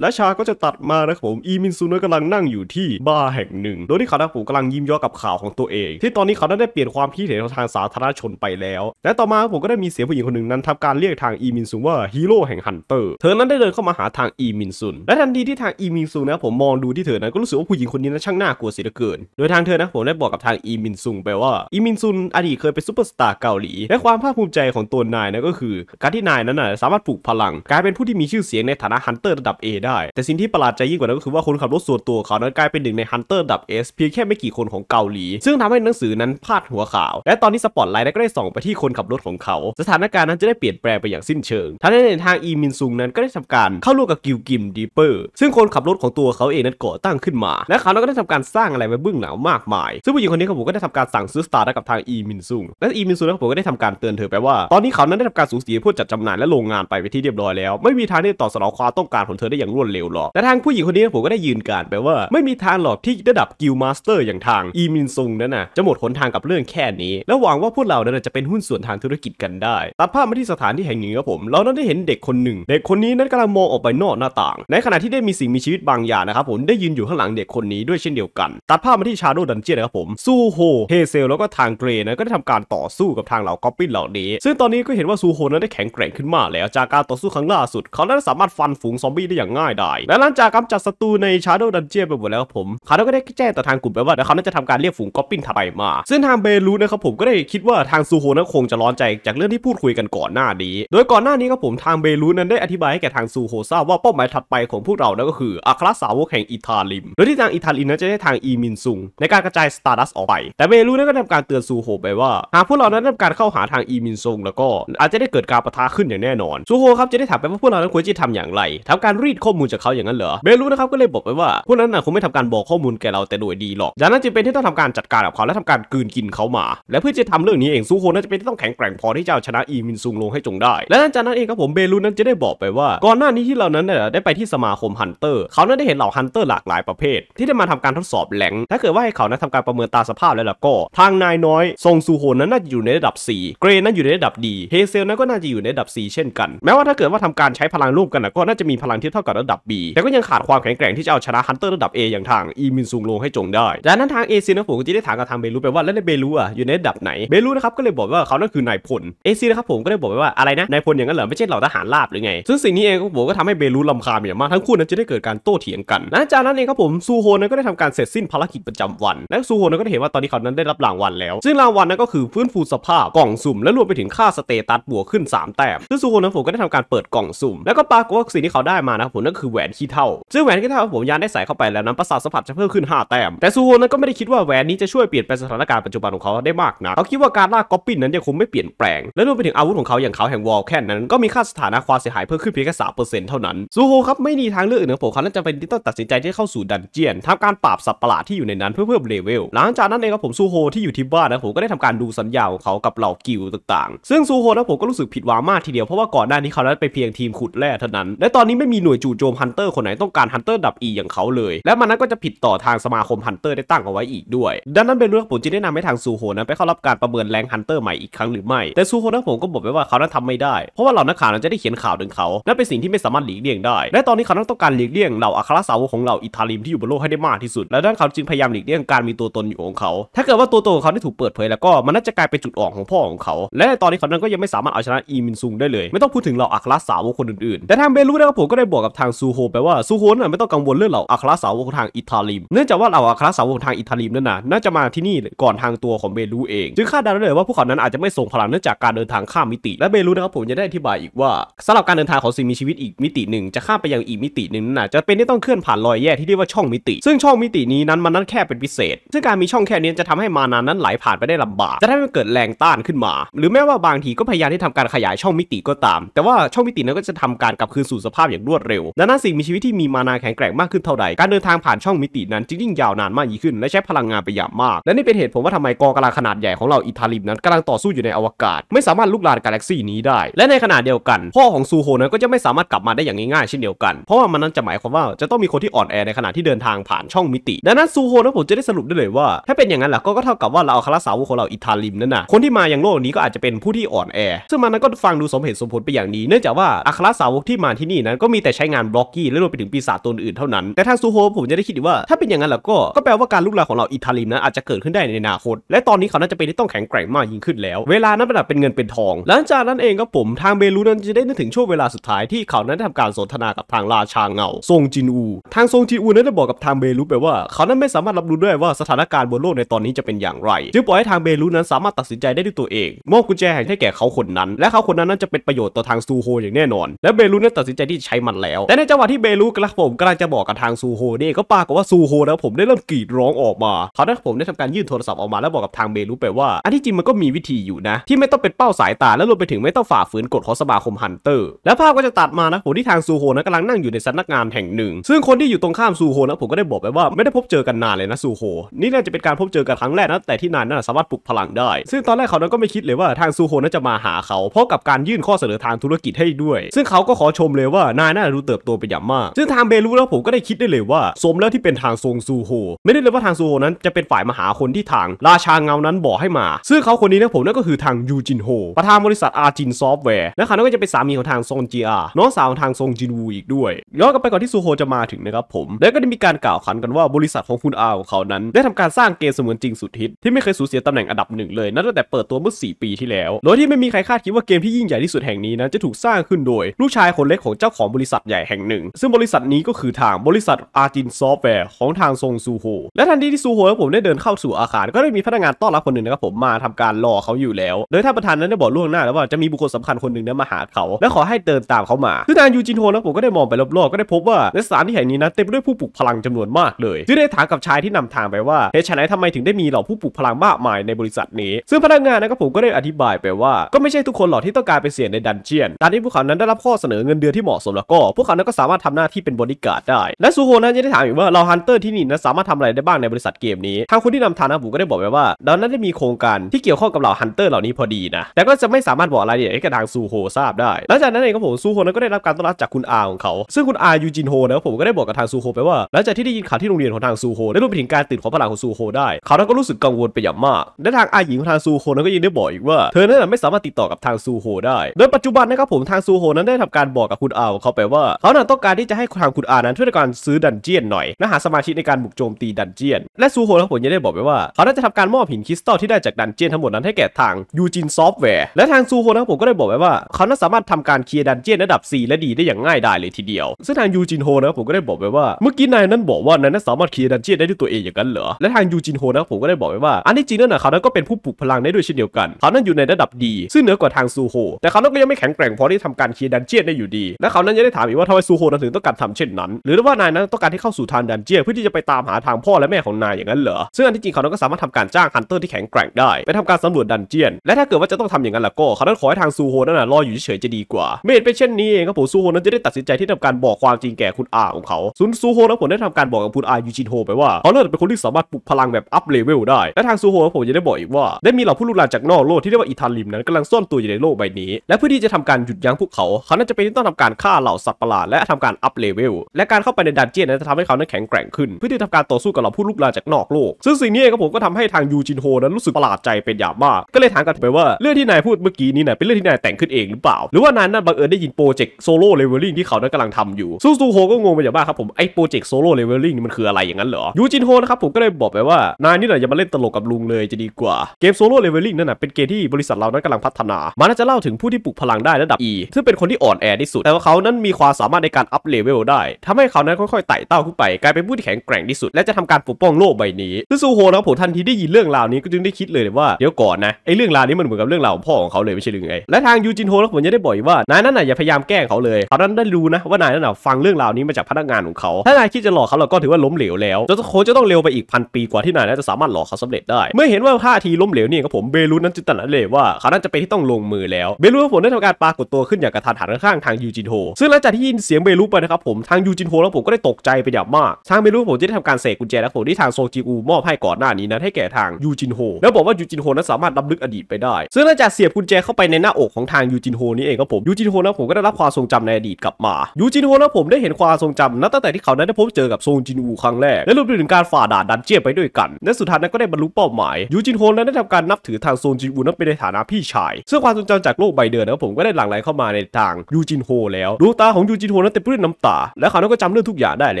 และชา ก็จะตัดมานะครับผม อีมินซูเนะกำลังนั่งอยู่ที่ บาร์แห่งหนึ่ง โดยที่เขานาผมกำลังยิ้มย่อกับข่าวของตัวเอง ที่ตอนนี้เขาได้เปลี่ยนความคิดเห็นทางสาธารณชนไปแล้ว และต่อมาผมก็ได้มีเสียงผู้หญิงคนหนึ่งนั้นทำการเรียกทางอีมินซูว่าฮีโร่แห่งฮันเตอร์ เธอนั้นได้เดินเข้ามาหาทางอีมินซุน และทันทีที่ทางอีมินซุนนะผมมองดูที่เธอนั้นก็รู้สึกว่าผู้หญิงคนนี้นั้นช่างน่ากลัวเสียเหลือเกิน โดยทางเธอนะผมได้บอกกับทางอีมินซุนไปว่าอีมินซุนอดีตเคยเป็นซูเปอร์สตาร์เกาหลีและความภาคภูมิใจของตัวนายนะก็คือ การที่นายนั้นนะสามารถปลูกพลัง กลายเป็นผู้ที่มีชื่อเสียงในฐานะฮันเตอร์ระดับเได้แต่สิ่งที่ประหลาดใจยิ่งกว่านั้นก็คือว่าคนขับรถส่วนตัวเขานั้นกลายเป็นหนึ่งในฮันเตอร์ดับเอสเพียงแค่ไม่กี่คนของเกาหลี ซึ่งทำให้หนังสือนั้นพาดหัวข่าว และตอนนี้สปอตไลท์ก็ได้ส่องไปที่คนขับรถของเขา สถานการณ์นั้นจะได้เปลี่ยนแปลงไปอย่างสิ้นเชิง ทั้งน้ในทางอีมินซุงนั้นก็ได้ทำการเข้าร่วมกับกิวกิมดีเปอร์ซึ่งคนขับรถของตัวเขาเองนั้นก่อตั้งขึ้นมาและเขาก็ได้ทำการสร้างอะไรไว้เบื้องหลังมากมายซึ่งผู้หญิงคนนี้ครับผมก็ได้ทำการสั่งซื้อสตาร์กับทางอีมินซุงและอีมินซุงนะครับผมก็ได้ทำการเตือนเธอไปว่า ตอนนี้เขานั้นได้ทำการสูญเสียผู้จัดจำหน่ายและโรงงานไปไปที่เรียบร้อยแล้วไม่มีทางที่จะตอบสนองความต้องการของเธอได้อย่างอย่างรวดเร็วหรอกแต่ทางผู้หญิงคนนี้ผมก็ได้ยืนการไปว่าไม่มีทางหรอกที่ระดับกิลมาสเตอร์อย่างทางอีมินซุงนั้นนะจะหมดหนทางกับเรื่องแค่นี้ แล้วหวังว่าพวกเรานั้นจะเป็นหุ้นส่วนทางธุรกิจกันได้ ตัดภาพมาที่สถานที่แห่งหนึ่งครับผม เราได้เห็นเด็กคนหนึ่ง เด็กคนนี้นั้นกำลังมองออกไปนอกหน้าต่าง ในขณะที่ได้มีสิ่งมีชีวิตบางอย่างนะครับผมได้ยืนอยู่ข้างหลังเด็กคนนี้ด้วยเช่นเดียวกัน ตัดภาพมาที่ชาโดดันเจียนะครับผมซูโฮเฮเซล แล้วก็ทางเกรนะก็ได้ทำการต่อสู้กับทางเหล่าก๊อปปี้เหล่านี้ซึ่งตอนนี้ก็เห็นว่าซูโฮนั้นได้แข็งแกร่งขึ้นมากแล้วจากการต่อสู้ครั้งล่าสุด เขาได้สามารถฟันฝูงซอมบี้ได้อย่างางง่ายดายและหลังจากกำจัดศัตรูใน Shadow Dungeon ไปหมดแล้วผมคาร์โดก็ได้แจ้งต่อทางกลุ่มไปว่าเดี๋ยวเขาจะทำการเรียกฝูงก๊อปปิ้นถัดไปมา ซึ่งทางเบรูนะครับผมก็ได้คิดว่า ทางซูโฮนั้นคงจะร้อนใจจากเรื่องที่พูดคุยกันก่อนหน้านี้โดยก่อนหน้านี้ครับผมทางเบรูนั้นได้อธิบายให้แก่ทางซูโฮทราบว่าเป้าหมายถัดไปของพวกเรานั่นก็คืออัครสาวกแห่งอิตาลิมโดยที่ทางอิตาลิมนั้นจะได้ทางอีมินซุงในการกระจายสตาร์ดัสออกไปแต่เบรูนั้นก็ทำการเตือนซูโฮไปว่าหากพวกเรานั้นทำการเข้าหาทางอีมินซุงแล้วก็อาจจะได้เกิดการปะทะขึ้นอย่างแน่นอนซูโฮครับจะได้ถามไปว่าพวกเรานั้นควรจะทำอย่างไรทำการรีดข้อมูลจากเขาอย่างนั้นเหรอเบลูนะครับก็เลยบอกไปว่าพวกนั้นนะคงไม่ทำการบอกข้อมูลแก่เราแต่โดยดีหรอกดังนั้นจึงเป็นที่ต้องทำการจัดการกับเขาและทำการกืนกินเขามา และเพื่อจะทำเรื่องนี้เองซูโคน่าจะเป็นที่ต้องแข็งแกร่งพอที่จะเอาชนะอีมินซุงลงให้จงได้ และจากนั้นเองครับผมเบลูนั้นจะได้บอกไปว่า ก่อนหน้านี้ที่เรานั้นเนี่ยได้ไปที่สมาคมฮันเตอร์เขานั้นได้เห็นเหล่าฮันเตอร์หลากหลายประเภท ที่ได้มาทำการทดสอบแหลง ถ้าเกิดว่าให้เขานั้นทำการประเมินตาสภาพแล้วล่ะก็ ทางนายน้อยทรงซูโฮนั้นน่าจะอยู่ในระดับ4เกรนนั้นอยู่ในระดับดีเฮเซลนั้นก็น่าจะอยู่ในระดับ4เช่นกัน แม้ว่าถ้าเกิดว่าทำการใช้พลังร่วมกันก็น่าจะมีพลังที่เท่าากับระดับ B แต่ก็ยังขาดความแข็งแกร่ง ที่จะเอาชนะฮันเตอร์ระดับ A อย่างทางอีมินซุงโลงให้จงได้ จากนั้นทางเอซีนะผมก็จะได้ถามกับทางเบลูไปว่า แล้วในเบลูอะอยู่ในระดับไหน เบลูนะครับก็เลยบอกว่าเขานั่นคือนายพล เอซีนะครับผมก็เลยบอกไปว่า อะไรนะนายพลอย่างนั้นเหรอไม่ใช่เหล่าทหารราบหรือไง ซึ่งสิ่งนี้เองผมก็ทำให้เบลูลำคาญอย่างมากทั้งคู่นั้นจะได้เกิดการโต้เถียงกันจากนั้นเองครับผมซูโฮนั้นก็ได้ทำการเสร็จสิ้นภารกิจประจำวัน และซูโฮนั้นก็ได้เห็นว่าตอนนี้เขานั้นได้รับรางวัลแล้ว ซึ่งรางวัลนั้นก็คือฟื้นฟูสภาพกล่องสุ่มและรวมไปถึงค่าสเตตัสบวกขึ้น3แต้มซึ่งซูโฮนั้นผมก็ได้ทำการเปิดกล่องสุ่มแล้วก็ปรากฏว่าสิ่งที่เขาได้มานะผมนั่นคือแหวนขี้เท่า ซึ่งแหวนขี้เท่าผมยานได้ใส่เข้าไปแล้วนั้นประสาทสัมผัสจะเพิ่มขึ้น 5 แต้ม แต่ซูโฮนั้นก็ไม่ได้คิดว่าแหวนนี้ จะช่วยเปลี่ยนแปลงสถานการณ์ปัจจุบันของเขาได้มากนะ เขาคิดว่าการล่าก๊อปปี้นั้นยังคงไม่เปลี่ยนแปลง และรวมไปถึงอาวุธของเขา อย่างเขาแห่งวอลแค่นั้นก็มีค่าสถานะความเสียหายเพิ่มขึ้นเพียงแค่สามเปอร์เซ็นต์เท่านั้น ซูโฮครับไม่มีทางเลือกอื่นขอผมเขาต้องจำเป็นที่ต้องตัดสินใจที่เข้าสู่ดันเจียนทำการปราบสัตว์ประหลาดที่อยู่ในนั้นเพื่อเพิ่มเลเวลหลังจากนั้นเองครับผมซูโฮที่อยู่ที่บ้านนะผมก็ได้ทำการดูสัญญาของเขากับเหล่ากิลต่างๆ ซึ่งซูโฮนะผมก็รู้สึกผิดหวังมากทีเดียวเพราะว่าก่อนหน้านี้เขาได้ไปเพียงทีมขุดแร่เท่านั้นและตอนนี้ไม่มีหน่วยจจู่โจมฮันเตอร์คนไหนต้องการฮันเตอร์ดับอีอย่างเขาเลย และมันนั้นก็จะผิดต่อทางสมาคมฮันเตอร์ได้ตั้งเอาไว้อีกด้วยดังนั้นเป็นเรื่องผมจึงแนะนำให้ทางซูโฮนั้นไปเข้ารับการประเมินแรงฮันเตอร์ใหม่อีกครั้งหรือไม่แต่ซูโฮนั้นผมก็บอกไปว่าเขานั้นทำไม่ได้เพราะว่าเหล่านักข่าวนั้นจะได้เขียนข่าวถึงเขานั่นเป็นสิ่งที่ไม่สามารถหลีกเลี่ยงได้ และตอนนี้เขานั้นต้องการหลีกเลี่ยงเหล่าอัครสาวกของเหล่าอิตาลีมที่อยู่บนโลกให้ได้มากที่สุด และด้านเขาจึงพยายามหลีกเลี่ยงการมีตัวตนอยู่ของเขา ถ้าเกิดว่าตัวตนของเขาได้ถูกเปิดเผยแล้วก็มันน่าจะกลายเป็นจุดอ่อนของพ่อของเขา และตอนนี้เขานั้นก็ยังไม่สามารถเอาชนะอีมินซุงได้เลยไม่ต้องพูดถึงเหล่าอัครสาวกคนอื่นๆ แต่ทางเบรูนะครับผมก็ได้บอกกับทางซูโฮแปลว่าซูโฮน่ะ ไม่ต้องกังวลเรื่องเหล่าอัครสาวกทางอิตาลีเนื่องจากว่าเหล่าอัครสาวกทางอิตาลีนั่นน่ะน่าจะมาที่นี่ก่อนทางตัวของเบลูเองจึงคาดเดาได้เลยว่าพวกเขานั้นอาจจะไม่ส่งพลังเนื่องจากการเดินทางข้ามมิติ และเบลูนะครับผมจะได้อธิบายอีกว่าสำหรับการเดินทางของสิ่งมีชีวิตอีกมิติหนึ่งจะข้ามไปยังอีกมิติหนึ่งน่ะจะเป็นที่ต้องเคลื่อนผ่านรอยแยกที่เรียกว่าช่องมิติ ซึ่งช่องมิตินี้นั้นมันนั้นแค่เป็นพิเศษซึ่งการมีช่องแค่นี้จะทำให้มานานั้นไหลผ่านไปได้ลำบาก จะทำให้เกิดแรงต้านขึ้นมา หรือแม้ว่าบางทีก็พยายามที่ทำการขยายช่องมิติก็ตาม แต่ว่าช่องมิตินั้นก็จะทำการกลับคืนสู่สภาพอย่างรวดเร็วดังนั้นสิ่งมีชีวิตที่มีมานาแข็งแกร่งมากขึ้นเท่าใด การเดินทางผ่านช่องมิตินั้นจึงยิ่งยาวนานมากยิ่งขึ้น และใช้พลังงานไปอย่างมาก และนี่เป็นเหตุผลว่าทำไมกองกำลังขนาดใหญ่ของเราอิทาลิมนั้นกำลังต่อสู้อยู่ในอวกาศไม่สามารถลุกลานกาแล็กซี่นี้ได้ และในขณะเดียวกัน พ่อของซูโฮนั้นก็จะไม่สามารถกลับมาได้อย่างง่ายๆเช่นเดียวกัน เพราะว่ามันนั้นจะหมายความว่าจะต้องมีคนที่อ่อนแอในขณะที่เดินทางผ่านช่องมิติดังนั้นซูโฮนั้นผมจะได้สรุปได้เลยว่าถ้าเป็นอย่างนั้นล่ะก็เท่ากับว่าเราเอาคาราสาวของเราอิทาลิมนั่นน่ะคนที่มาอย่างโลกนี้ก็อาจจะเป็นผู้ที่อ่อนแอ ซึ่งมันนั้นก็ฟังดูสมเหตุสมผลไปอย่างนี้เนื่องจากว่าอัครสาวกที่มาที่นี่นั้นก็มีแต่ใช้งงานบล็อกกี้ และรวมไปถึงปีศาจตัวอื่นเท่านั้นแต่ทางซูโฮผมจะได้คิดว่าถ้าเป็นอย่างนั้นแล้วก็ก็แปลว่าการลุกลามของเราอิตาลีนั้นอาจจะเกิดขึ้นได้ในอนาคต และตอนนี้เขาน่าจะเป็นที่ต้องแข็งแกร่งมากยิ่งขึ้นแล้ว เวลานั้นเป็นเงินเป็นทอง หลังจากนั้นเองก็ผมทางเบลูนั้นจะได้นึกถึงช่วงเวลาสุดท้ายที่เขานั้นทำการสนทนากับทางราชาเงาซงจินอู ทางซงจินอูนั้นได้บอกกับทางเบลูไปว่า เขานั้นไม่สามารถรับรู้ได้ว่าสถานการณ์บนโลกในตอนนี้จะเป็นอย่างไรจึงปล่อยให้ทางเบลูนั้นสามารถตัดสินใจได้ด้วยตัวเองมอบกุญแจแห่งให้แก่เขาคนนั้น และเขาคนนั้นนั้นจะเป็นประโยชน์ต่อทางซูโฮอย่างแน่นอน และเบลูนั้นตัดสินใจที่ใช้มันแล้วแล้วแต่ในจังหวะที่เบลูกระผมกำลังจะบอกกับทางซูโฮเนี่ยก็ปากว่าซูโฮแล้วผมได้เริ่มกรีดร้องออกมา เขาได้ผมได้ทำการยื่นโทรศัพท์ออกมาแล้วบอกกับทางเบลูไปว่า อันที่จริงมันก็มีวิธีอยู่นะ ที่ไม่ต้องเป็นเป้าสายตา และรวมไปถึงไม่ต้องฝ่าฝืนกฎของสมาคมฮันเตอร์ แล้วภาพก็จะตัดมานะผมที่ทางซูโฮนะกำลังนั่งอยู่ในสำนักงานแห่งหนึ่ง ซึ่งคนที่อยู่ตรงข้ามซูโฮนะผมก็ได้บอกไปว่าไม่ได้พบเจอกันนานเลยนะซูโฮนี่น่าจะเป็นการพบเจอกันครั้งแรกนะแต่ที่นายน่าสามารถปลุกพลังได้ ซึ่งตอนแรกเขาก็ไม่คิดเลยว่าทางซูโฮนะจะมาหาเขาเพราะกับการยื่นข้อเสนอทางธุรกิจให้ด้วย ซึ่งเขาก็ขอชมเลยว่านายน่ารู้เติบโตไปอย่างมาก ซึ่งทางเบร้แล้วผมก็ได้คิดได้เลยว่า สมแล้วที่เป็นทางซงซูโฮ ไม่ได้เลยว่าทางซูโฮนั้นจะเป็นฝ่ายมาหาคนที่ทาง ราชาเงานั้นบอกให้มา ซึ่งเขาคนนี้นะผมนั่นก็คือทางยูจินโฮประธานบริษัทอาจินซอฟต์แวร์นะคะนั่นก็จะเป็นสามีของทางซองจีอาน้องสาวของทางซงจินวูอีกด้วย ย้อนกลับไปก่อนที่ซูโฮจะมาถึงนะครับผม และก็ได้มีการกล่าวขันกันว่าบริษัทของคุณอาของเขานั้น ได้ทำการสร้างเกมเสมือนจริงสุดฮิตที่ไม่เคยสูญเสียตำแหน่งอันดับหนึ่งเลย นั่นตั้งแต่เปิดตัวเมื่อ 4 ปีที่แล้วโดยที่ไม่มีใครคาดคิดว่าเกมที่ยิ่งใหญ่ที่สุดแห่งนี้นั้นจะถูกสร้างขึ้นโดยลูกชายคนเล็กของเจ้าของบริษัทญ่แห่งหนึ่งซึ่งบริษัทนี้ก็คือทางบริษัทอาร์จินซอฟต์แวร์ของทางซงซูโฮและทันทีที่ซูโฮและผมได้เดินเข้าสู่อาคาร ก็ได้มีพนักงานต้อนรับคนหนึ่งนะครับผมมาทำการรอเขาอยู่แล้ว โดยท่านประธานนั้นได้บอกล่วงหน้าแล้วว่าจะมีบุคคลสำคัญคนหนึ่งนั้นมาหาเขา และขอให้เดินตามเขามาซึ่งนายยูจินโฮนะผมก็ได้มองไปรอบๆ ก็ได้พบว่าในสถานที่แห่งนี้นะเต็มไปด้วยผู้ปลุกพลังจำนวนมากเลยจึงได้ถามกับชายที่นำทางไปว่าเหตุไฉนทำไมถึงได้มีเหล่าผู้ปลุกพลังมากมายในบริษัทนี้ ซึ่งพนักงานนะครับผมก็ได้อธิบายไปว่าก็ไม่ใช่ทุกคนหรอกที่ต้องการไปเสี่ยงในดันเจียนตอนที่พวกเขานั้นได้รับข้อเสนอเงินเดือนที่เหมาะสมแล้วก็พวกเขานั้นก็สามารถทำหน้าที่เป็นบอดี้การ์ดได้และซูโฮนั้นยังได้ถามอีกว่าเราฮันเตอร์ที่นี่นั้นสามารถทำอะไรได้บ้างในบริษัทเกมนี้ทางคนที่นำทางนะผมก็ได้บอกไปว่าเรานั้นได้มีโครงการที่เกี่ยวข้องกับเหล่าฮันเตอร์เหล่านี้พอดีนะแต่ก็จะไม่สามารถบอกอะไระเดียดให้กับทางซูโฮทราบได้ หลังจากนั้นเองก็ผมซูโฮนั้นก็ได้รับการต้อนรับจากคุณอาของเขา ซึ่งคุณอายูจินโฮนะผมก็ได้บอกกับทางซูโฮไปว่าหลังจากที่ได้ยินข่าวที่โรงเรียนของทางซูโฮได้รวมไปถึงการตื่นของพลังของซูโฮได้เขานั้นก็รู้สึกกังวลไปอย่างมากและทางอาหญิงของทางซูโฮนั้นก็ยังได้บอกอีกว่าเธอนั้นไม่สามารถติดต่อกับทางซูโฮได้โดยปัจจุบันนะครับผมทางซูโฮนั้นได้ทำการบอกกับคุณอาของเขาไปว่าเขานั้ต้องการที่จะให้ทางคุณอานั้นช่วยในการซื้อดันเจียนหน่อยและหาสมาชิกในการบุกโจมตีดันเจียน และซูโฮและผมยังได้บอกไปว่า เขาน่าจะทำการมอบหินคริสตัลที่ได้จากดันเจียนทั้งหมดนั้นให้แก่ทางยูจินซอฟต์แวร์ และทางซูโฮนะผมก็ได้บอกไปว่าเขาน่าสามารถทำการเคลียร์ดันเจียนระดับ 4 และดีได้อย่างง่ายดายเลยทีเดียว ซึ่งทางยูจินโฮนะผมก็ได้บอกไปว่าเมื่อกี้นายนั้นบอกว่านายนั้นสามารถเคลียร์ดันเจียนได้ด้วยตัวเองอย่างนั้นเหรอ และทางยูจินโฮนะผมก็ได้บอกไปว่าอันที่จริงนั่นนะเขานั้นก็เป็นผู้ปลุกพลังได้ด้วยเช่นเดียวกันเขานั้นอยู่ในระดับดีซึ่งเหนือกว่าทางซูโฮแต่เขานั้นก็ยังไม่แข็งแกร่งพอที่ทำการเคลียร์ดันเจียนได้อยู่ดีและเขานั้นยังได้ถามอีกว่าว่าทำไมซูโฮถึงต้องการทำเช่นนั้น หรือว่านายนั้นต้องการที่เข้าสู่ทางดันเจียเพื่อที่จะไปตามหาทางพ่อและแม่ของนายอย่างนั้นเหรอ ซึ่งอันที่จริงเขาต้องก็สามารถทำการจ้างฮันเตอร์ที่แข็งแกร่งได้ไปทำการสำรวจดันเจียนและถ้าเกิดว่าจะต้องทำอย่างนั้นล่ะก็เขาต้องขอให้ทางซูโฮนั้นรออยู่เฉยจะดีกว่าเมื่อเป็นเช่นนี้เองครับผมซูโฮนั้นจะได้ตัดสินใจที่ทำการบอกความจริงแก่คุณอาของเขาซุนซูโฮนั้นผมได้ทำการบอกกับคุณอายูจินโฮไปว่าเขาเลิ่มเป็นคนที่สามารถปลุกพลังแบบอัพเลเวลได้และทางซูโฮนนั้ผมจะได้บอกอีกว่าได้มีเหล่าผู้ลุกลามจากนอกโลกที่เรียกว่าอิทาลิมนั้นกำลังซ่อนตัวอยู่ในโลกใบนี้ และเพื่อที่จะทำการหยุดยั้งพวกเขาเขาน่าจะเป็นต้องทำการฆ่าเหล่าสัตว์ประหลาดและทำการอัพเลเวลและการเข้าไปในดันเจียนนั้นจะทำให้เขานั้นแข็งแกร่งขึ้น เพื่อที่จะทำการต่อสู้กับเหล่าผู้ลุกลามจากนอกโลก ซึ่งสิ่งนี้ครับผมก็ทำให้ทางยูจินโฮนั้นรู้สึกประหลาดใจเป็นอย่างมาก ก็เลยถามกันไปว่าเรื่องที่นายพูดเมื่อกี้นี้นะเป็นเรื่องที่นายแต่งขึ้นเองหรือเปล่า หรือว่านายนั้นบังเอิญได้ยินโปรเจกต์โซโล่เลเวลลิ่งที่เขานั้นกำลังทำอยู่ซูซูโฮก็งงไปอย่างมากครับผมไอ้โปรเจกต์โซโล่เลเวลลิ่งนี่มันคืออะไรอย่างนั้นเหรอยูจินโฮนะครับผมก็เลยบอกไปว่านายนี่แหละอย่ามาเล่นตลกกับลุงเลยจะดีกว่าเกมโซโล่เลเวลลิ่งนั่นนะเป็นเกมที่บริษัทเรานั้นกำลังพัฒนามันจะเล่าถึงผู้ที่ปลุกพลังได้ระดับ E ซึ่งเป็นคนที่อ่อนแอที่สุดแต่ว่าเขานั้นมีความสาามารถในการอัพเลเวลได้ทำให้เขานั้นค่อยๆไต่เต้าขึ้นไปกลายเป็นผู้ที่แข็งแกร่งที่สุดและจะทำการปกป้องโลกใบนี้ซึ่งซูโฮนะผมทันทีได้ยินเรื่องราวนี้ก็จึงได้คิดเลยว่าเดี๋ยวก่อนนะไอ้เรื่องราวนี้มันเหมือนกับเรื่องราวของพ่อของเขาเลยไม่ใช่หรือไงและทางยูจินโฮนะผมยังได้บอกว่า นายนั่นน่ะอย่าพยายามแกล้งเขาเลย เขานั้นได้รู้นะว่านายนั่นน่ะฟังเรื่องราวนี้มาจากพนักงานของเขา ถ้านายคิดจะหลอกเขาเราก็ถือว่าล้มเหลวแล้วจนโคจะต้องเร็วไปอีกพันปีกว่าที่นายจะสามารถหลอกเขาสำเร็จได้เมื่อเห็นว่าท่าทีล้มเหลวนี่ก็ผมเบลุนั้นจึงตระหนักเลยว่าเขานั้นจะเป็นที่ต้องลงมือแล้วเบรุผมได้ทำการปรากฏตัวขึ้นอย่างกระทันหันข้างทางยูจินโฮซึ่งหลังจากที่นเสียงเบรุไปนะครับผมทางยูจินโฮแล้วผมก็ได้ตกใจไปอย่างมาก ทางเบรุผมี่ได้ทำการเสกกุญแจและผมที่ทางโซจิอูมอบให้ก่อนหน้านี้นั้นให้แก่ทางยูจินโฮแล้วบอกว่ายูจินโฮนั้นสามารถดับลึกอดีตไปได้ซึ่งหลังจากเสียบกุญแจเข้าไปในหน้าอกของทางยูจินโฮนี้เองครับผมยูจินโฮนะผมก็ได้รับความทรงจำในอดีตกลับมา ยูจินโฮนะผมได้เห็นความทรงจำนับตั้งแต่ที่เขานั้นได้พบเจอกับโซจินอูครั้งแรกและรวมถึงการฝ่าด่านดันเจียไปด้วยกันและสุดท้ายนั้นก็ได้บรรลุเป้าหมายยูจินโฮนั้นได้ทำการนับถือทางโซจินอูนั้นเป็นในฐานะพี่ชายซึ่งความทรงจำจากโลกใบเดิมนะผมก็ได้หลั่งไหลเข้ามาในทางยูจินโฮแล้วดวงตาของยูจินโฮนั้นเต็มไปด้วยน้ำตา และเขานั้นก็จำเรื่องทุกอย่างได้แ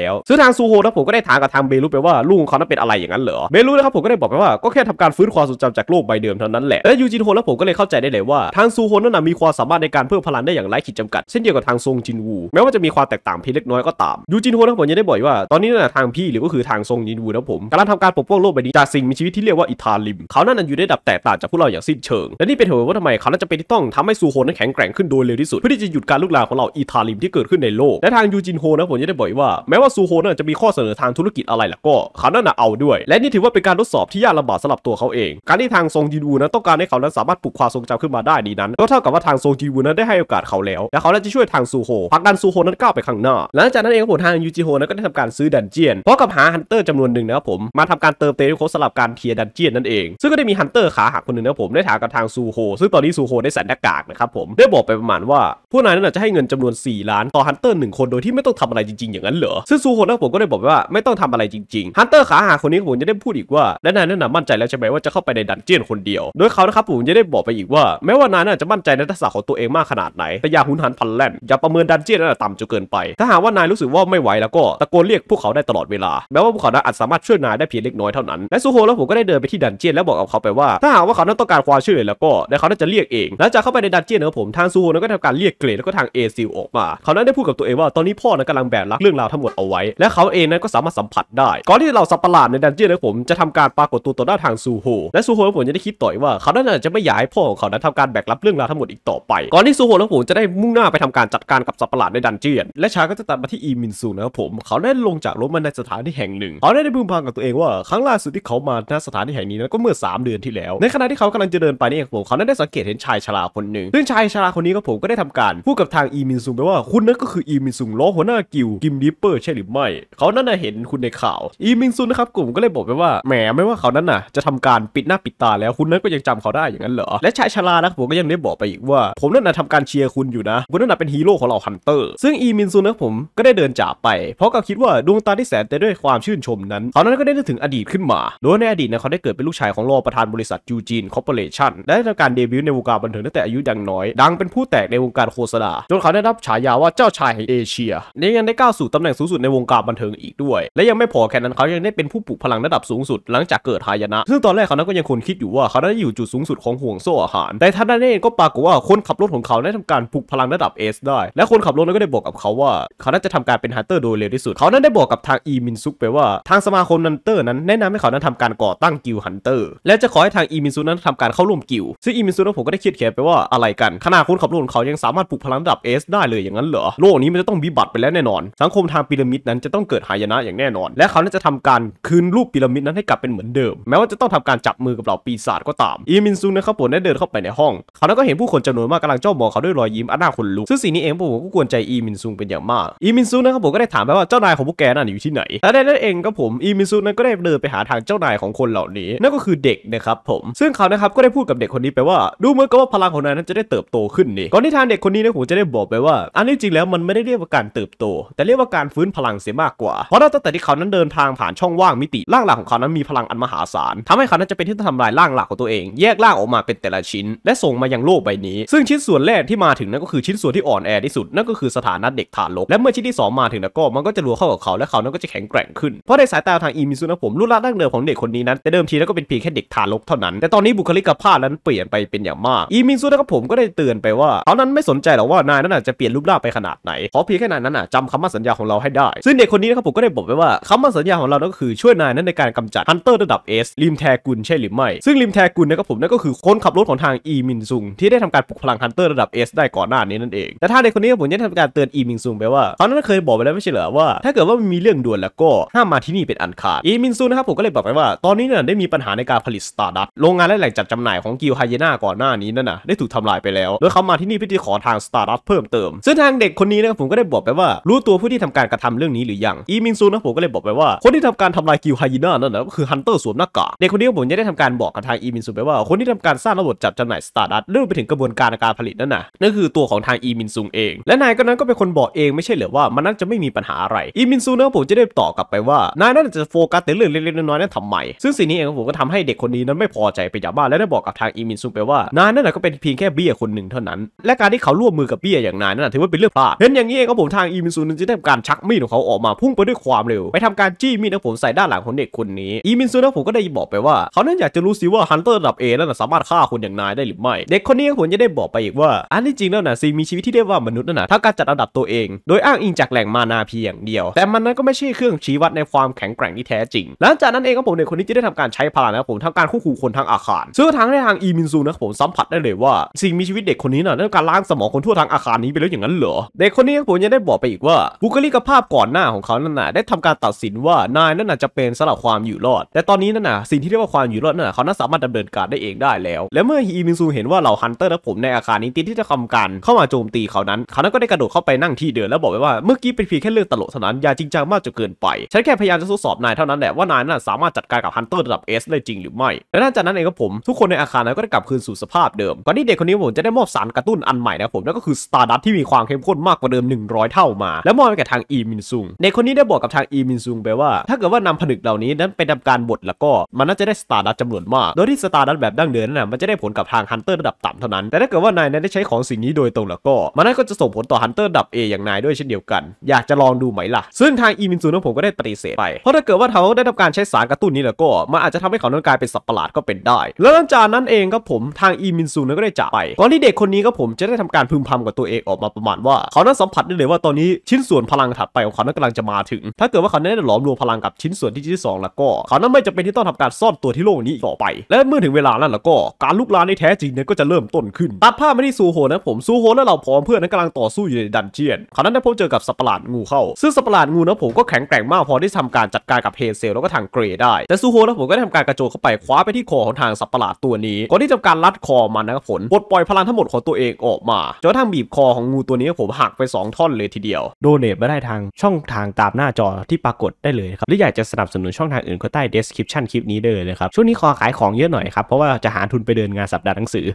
ล้วซึ่งทางซูโฮนะผมก็ได้ถามกับทางเบลุไปว่าลูกของเขานั้นเป็นอะไรอย่างนั้นเหรอเบลุนะครับผมก็ได้บอกไปว่า ก็แค่ทำการฟื้นความทรงจำจากโลกใบเดิมเท่านั้นแหละและยูจินโฮนะผมก็เลยเข้าใจได้เลยว่า ทางซูโฮนั้นมีความสามารถในการเพิ่มพลังได้อย่างไร้ขีดจำกัดเช่นเดียวกับทางซงจินวูแม้ว่าจะมีความแตกต่างเพียงเล็กน้อยก็ตามยูจินโฮนะผมยังได้บอกว่าตอนนี้นะทางพี่หรือก็คือทางซงจินวูนะผมกำลังทำการปกป้องโลกใบนี้จากสิ่งมีชีวิตที่เรียกว่าอิทาลิมเขานั้นอยู่ในดับแตกต่างจากพวกเราอย่างสิ้นเชิงและนี่เป็นเหตุผลว่าทำไมเขาจะเป็นที่ต้องทให้ซูโฮนั้นแข็งแกร่งขึ้นโดยเร็วที่สุดเพื่อที่จะหยุดการลุกลามของเราอิทาลิมที่เกิดดขึ้นในโลก และทางยูจินโฮนะผมจะได้บอกว่าแม้ว่าซูโฮนะจะมีข้อเสนอทางธุรกิจอะไรล่ะก็เขาน่าเอาด้วย และนี่ถือว่าเป็นการทดสอบที่ยากลำบากสำหรับตัวเขาเอง การที่ทางซงจินวูนะต้องการให้เขานั้นสามารถปลุกความทรงจำขึ้นมาได้ดีนั้น ก็เท่ากับว่าทางซงจินวูนั้นได้ให้โอกาสเขาแล้ว และเขาจะช่วยทางซูโฮผลักดันซูโฮนั้นก้าวไปข้างหน้าหลังจากนั้นเองผมทางยูจินโฮนะก็ได้ทำการซื้อดันเจียนพร้อมกับหาฮันเตอร์จำนวนหนึ่งนะครับผมมาทำการเติมเต็มค้ดสำหรับการเทียดันเจียนนั่นเองซึ่งก็ได้มีฮันเตอร์ขาหักคนหนึ่งนะผมได้ถามกับทางซูโฮซึ่งตอนนี้ซูโฮได้ใส่หน้ากากนะครับผมได้บอกไปประมาณว่าผู้นายนั้นจะให้เงินจำนวน4ล้านต่อฮันเตอร์หนึ่งคนโดยที่ไม่ต้องทำอะไรจริง ๆ อย่างนั้นเหรอซึ่งซูโคนผมก็ได้บอกว่าไม่ต้องทำอะไรจริงๆฮันเตอร์ขาหาคนนี้ผมจะได้พูดอีกว่าและนายนั่นน่ะมั่นใจแล้วใช่ไหมว่าจะเข้าไปในดันเจียนคนเดียว โดยเขานะครับผมจะได้บอกไปอีกว่าแม้ว่านายน่ะจะมั่นใจในทักษะของตัวเองมากขนาดไหน แต่อย่าหุนหันพันแล่น อย่าประเมินดันเจียนนั่นต่ำจนเกินไป ถ้าหากว่านายรู้สึกว่าไม่ไหวแล้วก็ตะโกนเรียกพวกเขาได้ตลอดเวลาแม้ว่าพวกเขานั้นอาจสามารถช่วยนายได้เพียงเล็กน้อยเท่านั้น และซูโฮแล้วผมก็ได้เดินไปที่ดันเจียนแล้วบอกกับเขาไปว่า ถ้าหากว่าเขานั้นต้องการความช่วยเหลือแล้วก็๋ยวเขานจะเรียกเองหลังจากเข้าไปในดันเจียนนะผมทางซูโฮนั้นก็ทำการเรียกเกรดแล้วก็ทางเอซิลออกมาเขานั้นได้พูดกับตัวเองว่าตอนนี้พ่อนั้นกำลังแบกรับเรื่องราวทั้งหมดเอาไว้ และ เขาเองนั้นก็สามารถสัมผัสได้ก่อนที่เราสับประหลาดในดันเจี้ยนขอผมจะทำการปรากฏตัวต่อหน้าทางซูโฮและซูโฮและผมจะได้คิดต่อยว่า เขาน่าจะไม่อยากให้พ่อของเขานั้นทำการแบกรับเรื่องราวทั้งหมดอีกต่อไปก่อนที่ซูโฮและผมจะได้มุ่งหน้าไปทำการจัดการกับสับประหลาดในดันเจี้ยนและชาก็จะตัดมาที่อีมินซูนะครับผมเขาได้ลงจากรถมาในสถานที่แห่งหนึ่ง เขาได้ได้พึมพังกับตัวเองว่าครั้งล่าสุดที่เขามาณสถานที่แห่งนี้นั้นก็เมื่อ 3 เดือนที่แล้ว ในขณะที่เขากำลังจะเดินไปนี่ผมเขาได้สังเกตเห็นชายชราคนหนึ่ง ซึ่งชายชราคนนี้ก็ผมก็ได้ทำการพูดกับทางอีมินซูไปว่าคุณนั้นก็คืออีมินซุงล้อหัวหน้ากิลกิมดิปเปอร์ใช่หรือไม่ เขานั้นเห็นคุณในข่าวอีมินซุนนะครับกลุ่มก็เลยบอกไปว่าแหมไม่ว่าเขานั้นน่ะจะทำการปิดหน้าปิดตาแล้ว คุณนั้นก็ยังจำเขาได้อย่างนั้นเหรอ และชายชรานะผมก็ยังได้บอกไปอีกว่าผมนั้นน่ะทำการเชียร์คุณอยู่นะคุณนั้นน่ะเป็นฮีโร่ของเราฮันเตอร์ซึ่งอีมินซุนนะผมก็ได้เดินจากไปเพราะกับคิดว่าดวงตาที่แสนแต่ด้วยความชื่นชมนั้นเขานั้นก็ได้นึกถึงอดีตขึ้นมาโดยในอดีตนะเขาได้เกิดเป็นลูกชายของรองประธานบริษัทยูจีนคอร์ปอเรชั่นและได้ทำการเดบิวต์ในวงการบันเทิงตั้งแต่อายุยังน้อยดังเป็นผู้แตกในวงการโฆษณาจนเขาได้รับฉายาว่าเจ้าอชายแห่งเอเชียและยังได้ก้าวสู่ตำแหน่งสูงสุดในวงการบันเทิงอีกด้วย และยังไม่พอแค่นั้นเขายังได้เป็นผู้ปลุกพลังระดับสูงสุด หลังจากเกิดหายนะ ซึ่งตอนแรกเขานั้นก็ยังคนคิดอยู่ว่าเขาได้อยู่จุดสูงสุดของห่วงโซ่อาหาร แต่ท่านนั้นเองก็ปรากฏว่าคนขับรถของเขาได้ทำการปลุกพลังระดับเอสได้ และคนขับรถนั้นก็ได้บอกกับเขาว่าเขานั้นจะทำการเป็นฮันเตอร์โดยเร็วที่สุด เขานั้นได้บอกกับทางอีมินซุกไปว่าทางสมาคมฮันเตอร์นั้นแนะนำให้เขานั้นทำการก่อตั้งกิลฮันเตอร์ และจะขอให้ทางอีมินซุนั้นทำการเข้าร่วมกิลซึ่งอีมินซุนั้นผมก็ได้คิดเขียนไปว่าอะไรกันขนาดคนขับรถของเขายังสามารถปลุกพลังระดับเอสได้เลยอย่างนั้นเหรอโลกนี้มันจะต้องวิบัติไปแล้วแน่นอน สังคมทางพีระมิดนั้นจะต้องเกิดหายนะอย่างแน่นอน และเขาจะทำการคืนรูปพีระมิดนั้นให้กลับเป็นเหมือนเดิมแม้ว่าจะต้องทำการจับมือกับเหล่าปีศาจก็ตามอีมินซุนนะครับผมได้เดินเข้าไปในห้อง เขาก็เห็นผู้คนจำนวนมากกำลังจ้องมองเขาด้วยรอยยิ้มอันน่าขนลุกซึ่งสิ่งนี้เองผมก็กวนใจอีมินซุนเป็นอย่างมากอีมินซุนนะครับผมก็ได้ถามไปว่าเจ้านายของพวกแกนั่นอยู่ที่ไหนและได้นั่นเองก็ผมอีมินซุนนั้นก็ได้เดินไปหาทางเจ้านายของคนเหล่านี้นั่นก็คือเด็กนะครับผมซึ่งเขานะครับก็ได้พูดกับเด็กคนนี้ไปว่า ดูเหมือนกับว่าพลังของนายนั้นจะได้เติบโตขึ้นนี่ก่อนที่ทางเด็กคนนี้นะผมจะได้บอกไปว่า อันนี้จริงแล้วล้วมันไม่ได้เรียกว่าการเติบโต แต่เรียกว่าการฟื้นพลังเสียมากกว่า เพราะตั้งแต่ที่เขานั้นเดินทางผ่านช่องว่างมิติร่างหลักของเขานั้นมีพลังอันมหาศาลทำให้เขานั้นจะเป็นที่ทำลายร่างหลักของตัวเอง แยกร่างออกมาเป็นแต่ละชิ้น และส่งมายังโลกใบนี้ ซึ่งชิ้นส่วนแรกที่มาถึงนั่นก็คือชิ้นส่วนที่อ่อนแอที่สุดนั่นก็คือสถานะเด็กทารกและเมื่อชิ้นที่2มาถึงแล้วก็มันก็จะรัวเข้ากับเขาและเขานั้นก็จะแข็งแกร่งขึ้นเพราะในสายตาทางอีมิซุนะผมรูปร่างดั้งเดิมของเด็กคนนี้นั้นแต่เดิมทีแล้วก็เป็นเพียงแค่เด็กทารกเท่านั้นแต่ตอนนี้บุคลิกภาพนั้นเปลี่ยนไปเป็นอย่างมากอีมิซุนะผมก็ได้เตือนไปว่าเขานั้นไม่สนใจหรอกว่านายนั้นอาจจะเปลี่ยนรูปร่างไปขนนาดไหนขอเพียงแค่นั้นน่ะจำคำมั่นสัญญาของเราให้ได้ ซึ่งเด็กคนนี้นะครับผมก็ได้บอกไปว่าคำมั่นสัญญาของเราก็คือช่วยนายนั้นในการกำจัดฮันเตอร์ระดับเอสริมแทกุลใช่หรือไม่ ซึ่งริมแทกุลนะครับผมนั่นก็คือคนขับรถของทางอีมินซุงที่ได้ทำการปลุกพลังฮันเตอร์ระดับเอสได้ก่อนหน้านี้นั่นเองแต่ถ้าเด็กคนนี้ผมยังทำการเตือนอีมินซุงไปว่าเขานั้นเคยบอกไปแล้วไม่ใช่เหรอว่าถ้าเกิดว่ามีเรื่องด่วนแล้วก็ห้ามมาที่นี่เป็นอันขาด อีมินซุงนะครับผมก็เลยบอกไปว่า ตอนนี้เนี่ยได้มีปัญหาในการผลิตสตาร์ดัตโรงงานและแหล่งจัดจำหน่ายของกิลไฮเยนาก่อนหน้านี้นั่นนะได้ถูกทำลายไปแล้วโดยเขามาที่นี่เพื่อที่ขอทางสตาร์ดัตเพิ่มเติม ซึ่งทางเด็กคนนี้นะครับผมก็ได้บอกไปว่ารู้ตัวผู้ที่ทำการกระทำเรื่องนี้หรือยังอีมินซูนะผมก็เลยบอกไปว่าคนที่ทำการทำลายกิวไฮยีน่านั่นนะก็คือฮันเตอร์สวมหน้ากากเด็กคนนี้ผมจะได้ทำการบอกกับทางอีมินซูไปว่าคนที่ทำการสร้างระบบจัดจำหน่ายสตาร์ดัตเรื่องไปถึงกระบวนการการผลิตนั่นนะนั่นคือตัวของทางอีมินซูเองและนายก็นั้นก็เป็นคนบอกเองไม่ใช่เหรือว่ามันน่าจะไม่มีปัญหาอะไรอีมินซูนะผมจะได้ตอบกลับไปว่านายน่าจะโฟกัสแต่เรื่องเล็กๆน้อยๆนั่นทำไมซึ่งสิ่งนี้เองผมก็ทำให้เด็กคนนี้นั้นไม่พอใจไปอย่างมากและได้บอกกับทางอีมินซูไปว่านายนั่นก็เป็นเพียงแค่เบี้ยคนหนึ่งเท่านั้น และการที่เขาร่วมมือกับเบี้ยอย่างนายนั่นถือว่าเป็นเรื่องพลาดเห็นอย่างนี้เองครับผมทางอีมินซูนจึงได้ทำการชักมีดของเขาออกมาพุ่งไปด้วยความเร็ว ไปทำการจี้มีดนะผมใส่ด้านหลังของเด็กคนนี้อีมินซูนะผมก็ได้บอกไปว่า เขานั้นอยากจะรู้สิว่าฮันเตอร์ระดับเอนั้นสามารถฆ่าคนอย่างนายได้หรือไม่ เด็กคนนี้ผมจะได้บอกไปอีกว่า อันที่จริง แล้วนะซีมีชีวิตที่ได้ว่ามนุษย์นั่นนะถ้าการจัดอันดับตัวเอง โดยอ้างอิงจากแหล่งมานาเพียงเดียว แต่มันนั้นก็ไม่ใช่เครื่องชี้วัดในความแข็งแกร่งที่แท้จริง หลังจากนั้นเองครับผมเด็กคนนี้จะได้ทำการใช้พลังนะผมทำการควบคุมคนทางอาคารซึ่งทางในทางอีมินซูนะผมสัมผัสได้เลยว่า สิ่งมีชีวิตเด็กคนนี้น่ะได้การล้างสมองคนทั่วทางอาคารนี้ไปแล้วอย่างนั้นเหรอเด็กคนนี้ผมยังได้บอกไปอีกว่าบุคลิกภาพก่อนหน้าของเขานั่นน่ะได้ทำการตัดสินว่านายนั่นน่ะจะเป็นสำหรับความอยู่รอด แต่ตอนนี้นั่นน่ะสิ่งที่เรียกว่าความอยู่รอดนั่นน่ะเขาน่าสามารถดำเนินการได้เองได้แล้ว และเมื่อฮีมิงซูเห็นว่าเหล่าฮันเตอร์และผมในอาคารนี้ที่จะทำการเข้ามาโจมตีเขานั้น เขานั้นก็ได้กระโดดเข้าไปนั่งที่เดิมแล้วบอกไปว่าเมื่อกี้เป็นเพียงแค่เรื่องตลกเท่านั้นอย่าจริงจังมากจนเกินไปฉันแค่พยายามจะทดสอบนายเท่านั้นแหละว่านายนั่นสามารถจัดการกับฮันเตอร์ระดับเอสได้จริงหรือไม่และหลังจากนั้นเองก็ผมทุกคนในอาคารนั้นก็ได้กลับคืนสู่สภาพเดิมก่อนที่เด็กคนนี้ผมจะได้มอบสารกระตุ้นอันใหม่นะผมนั่นก็คือสตาร์ดัตที่มีความเข้มข้นมากกว่าเดิม 100 เท่ามา แล้วมอบให้กับทางอีมินซุงในคนนี้ได้บอกกับทางอีมินซุงไปว่า ถ้าเกิดว่านำผนึกเหล่านี้นั้นไปทำการบดแล้วก็มันน่าจะได้สตาร์ดัตจำนวนมากโดยที่สตาร์ดัตแบบดั้งเดิมน่ะมันจะได้ผลกับทางฮันเตอร์ระดับต่ำเท่านั้นแต่ถ้าเกิดว่านายนั้นได้ใช้ของสิ่งนี้โดยตรงแล้วก็ มันน่าก็จะส่งผลต่อฮันเตอร์ระดับ A อย่างนายด้วยเช่นเดียวกัน อยากจะลองดูไหมล่ะซึ่งทางอีมินซุงนั้นผมก็ได้ปฏิเสธไปเพราะถ้าเกิดว่าเขาได้ทำการใช้สารกระตุ้นนี้แล้วก็มันอาจจะทำให้เขานั้นกลายเป็นสัตว์ประหลาดก็เป็นได้ แล้วหลังจากนั้นเองก็ผมทางอีมินซุงนั้นก็ได้จากไปก่อนที่เด็กคนนี้ก็ผมจะได้ทำการพึมพำกับตัวเองออกมาประมาณว่าเขานั้นสัมผัสได้เลยว่าตอนนี้ชิ้นส่วนพลังถัดไปของเขานั้นกำลังจะมาถึง ถ้าเกิดว่าเขาได้หลอมรวมพลังกับชิ้นส่วนที่ชที่สองแล้วก็ เขานั้นไม่จำเป็นที่ต้องทำการซ่อนตัวที่โลกนี้ต่อไป และเมื่อถึงเวลานั้นแล้วก็ การลุกลามในแท้จริงเนี่ยก็จะเริ่มต้นขึ้นตัดภาพมาที่ซูโฮนะผมซูโฮและเราพร้อมเพื่อนนั้นกำลังต่อสู้อยู่ในดันเจียน เขานั้นได้พบเจอกับสัปหลาดงูเข้าซึ่งสัปหลาดงูนะผมก็แข็งแกร่งมากพอที่ทำการจัดการกับเฮเซล แล้วก็ทางเกรย์ได้ แต่ซูโฮนะผมก็ได้ทำการกระโจนเข้าไปคว้าไปที่คอของทางสัปหลาดตัวนี้ก่อนที่จะการัดคอมันนะครับผลปลดปล่อยพลังทั้งหมดของตัวเองออกมาจนทังบีบคอของงูตัวนี้ผมหักไป 2 ท่อนเลยทีเดียว โดเนทมาได้ทางช่องทางตามหน้าจอที่ปรากฏได้เลยครับ หรืออยากจะสนับสนุนช่องทางอื่นก็ใต้ description คลิปนี้ได้เลยนะครับ ช่วงนี้ขอขายของเยอะหน่อยครับ เพราะว่าจะหาทุนไปเดินงานสัปดาห์หนังสือ